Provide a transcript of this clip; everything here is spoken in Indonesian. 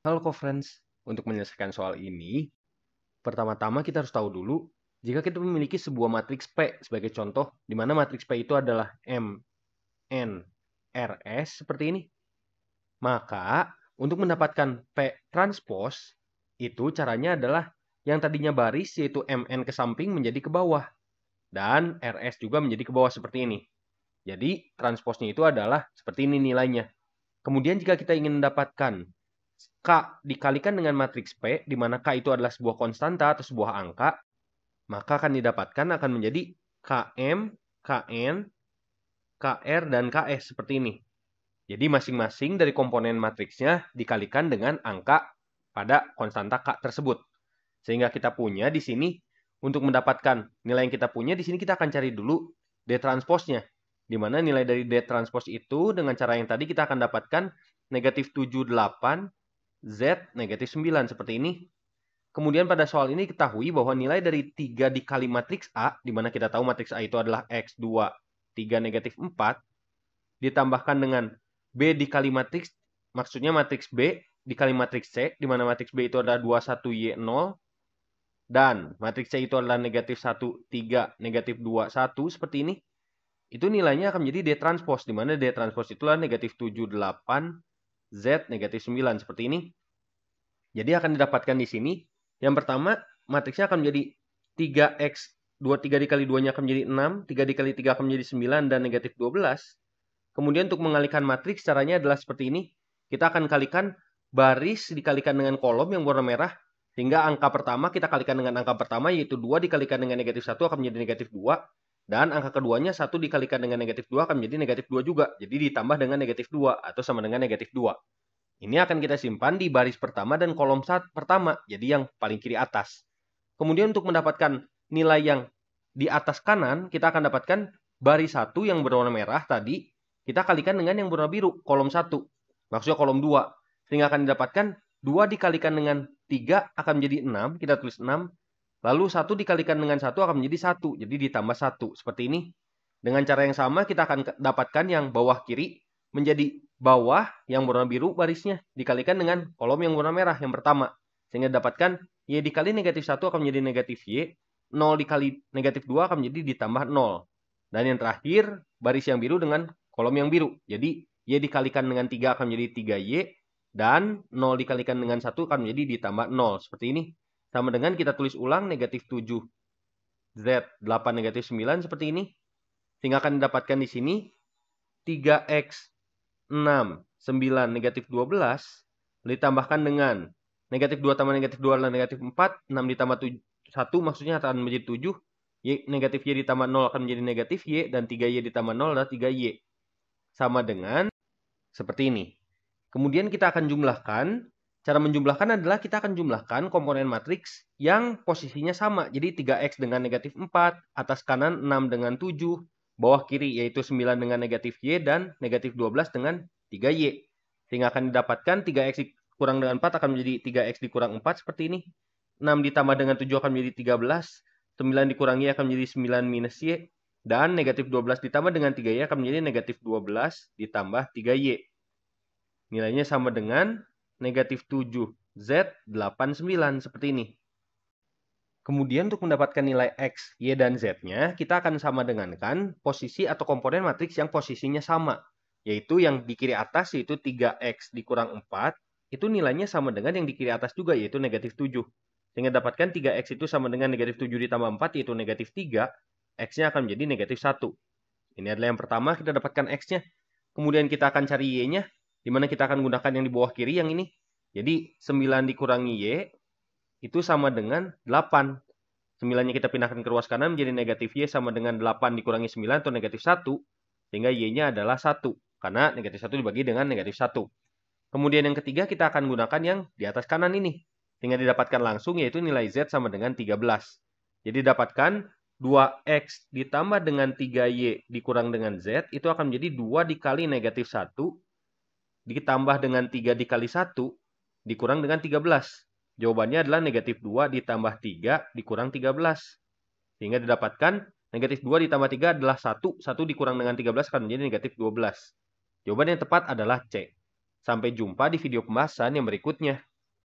Halo co-friends, untuk menyelesaikan soal ini, pertama-tama kita harus tahu dulu jika kita memiliki sebuah matriks P sebagai contoh, di mana matriks P itu adalah M, N, R S seperti ini. Maka, untuk mendapatkan P transpose, itu caranya adalah yang tadinya baris yaitu MN ke samping menjadi ke bawah. Dan RS juga menjadi ke bawah seperti ini. Jadi, transposnya itu adalah seperti ini nilainya. Kemudian jika kita ingin mendapatkan K dikalikan dengan matriks P, di mana K itu adalah sebuah konstanta atau sebuah angka, maka akan didapatkan akan menjadi KM, KN, KR, dan KS seperti ini. Jadi masing-masing dari komponen matriksnya dikalikan dengan angka pada konstanta K tersebut. Sehingga kita punya di sini, untuk mendapatkan nilai yang kita punya, di sini kita akan cari dulu D transposnya. Di mana nilai dari D transpose itu dengan cara yang tadi kita akan dapatkan negatif 78 Z negatif 9 seperti ini. Kemudian pada soal ini ketahui bahwa nilai dari 3 dikali matriks A, di mana kita tahu matriks A itu adalah X, 2, 3, negatif 4, ditambahkan dengan B dikali matriks, maksudnya matriks B dikali matriks C, di mana matriks B itu adalah 2, 1, Y, 0, dan matriks C itu adalah negatif 1, 3, negatif 2, 1, seperti ini, itu nilainya akan menjadi D transpose, di mana D transpose itulah negatif 7, 8, Z negatif 9 seperti ini. Jadi akan didapatkan di sini. Yang pertama, matriksnya akan menjadi 3X 2, 3 dikali 2-nya akan menjadi 6, 3 dikali 3 akan menjadi 9, dan negatif 12. Kemudian untuk mengalihkan matriks, caranya adalah seperti ini. Kita akan kalikan baris dikalikan dengan kolom yang warna merah, sehingga angka pertama kita kalikan dengan angka pertama, yaitu 2 dikalikan dengan negatif 1 akan menjadi negatif 2. Dan angka keduanya satu dikalikan dengan negatif 2 akan menjadi negatif 2 juga. Jadi ditambah dengan negatif 2 atau sama dengan negatif 2. Ini akan kita simpan di baris pertama dan kolom saat pertama, jadi yang paling kiri atas. Kemudian untuk mendapatkan nilai yang di atas kanan, kita akan dapatkan baris 1 yang berwarna merah tadi, kita kalikan dengan yang berwarna biru, kolom 1. Maksudnya kolom 2. Sehingga akan didapatkan 2 dikalikan dengan 3 akan menjadi 6, kita tulis 6. Lalu satu dikalikan dengan satu akan menjadi satu, jadi ditambah satu seperti ini. Dengan cara yang sama kita akan dapatkan yang bawah kiri menjadi bawah yang warna biru barisnya dikalikan dengan kolom yang warna merah yang pertama. Sehingga dapatkan Y dikali negatif satu akan menjadi negatif Y, Nol dikali negatif dua akan menjadi ditambah nol. Dan yang terakhir, baris yang biru dengan kolom yang biru. Jadi, Y dikalikan dengan tiga akan menjadi 3Y, dan nol dikalikan dengan satu akan menjadi ditambah nol Seperti ini. Sama dengan kita tulis ulang negatif 7. Z 8 negatif 9 seperti ini. Sehingga akan didapatkan di sini 3X 6 9 negatif 12 ditambahkan dengan negatif 2 tambah negatif 2 adalah negatif 4. 6 ditambah 7, 1 maksudnya akan menjadi 7. Y, negatif Y ditambah 0 akan menjadi negatif Y, dan 3Y ditambah 0 adalah 3Y. Sama dengan seperti ini. Kemudian kita akan jumlahkan Cara menjumlahkan adalah kita akan jumlahkan komponen matriks yang posisinya sama. Jadi 3X dengan negatif 4, atas kanan 6 dengan 7, bawah kiri yaitu 9 dengan negatif Y, dan negatif 12 dengan 3Y. Sehingga akan didapatkan 3X kurang dengan 4 akan menjadi 3X dikurang 4 seperti ini. 6 ditambah dengan 7 akan menjadi 13, 9 dikurang Y akan menjadi 9 minus Y, dan negatif 12 ditambah dengan 3Y akan menjadi negatif 12 ditambah 3Y. Nilainya sama dengan negatif 7, Z 89 seperti ini. Kemudian untuk mendapatkan nilai X, Y, dan Z-nya, kita akan sama dengankan posisi atau komponen matriks yang posisinya sama. Yaitu yang di kiri atas yaitu 3X dikurang 4, itu nilainya sama dengan yang di kiri atas juga yaitu negatif 7. Dengan dapatkan 3X itu sama dengan negatif 7 ditambah 4 yaitu negatif 3, X-nya akan menjadi negatif 1. Ini adalah yang pertama, kita dapatkan X-nya. Kemudian kita akan cari Y-nya, dimana kita akan gunakan yang di bawah kiri yang ini. Jadi 9 dikurangi Y itu sama dengan 8. 9-nya kita pindahkan ke ruas kanan menjadi negatif Y sama dengan 8 dikurangi 9 atau negatif 1. Sehingga Y-nya adalah 1. Karena negatif 1 dibagi dengan negatif 1. Kemudian yang ketiga kita akan gunakan yang di atas kanan ini. Sehingga didapatkan langsung yaitu nilai Z sama dengan 13. Jadi dapatkan 2X ditambah dengan 3Y dikurang dengan Z itu akan menjadi 2 dikali negatif 1 ditambah dengan 3 dikali 1 dikurang dengan 13. Jawabannya adalah negatif 2 ditambah 3 dikurang 13. Sehingga didapatkan negatif 2 ditambah 3 adalah 1. 1 dikurang dengan 13 akan menjadi negatif 12. Jawaban yang tepat adalah C. Sampai jumpa di video pembahasan yang berikutnya.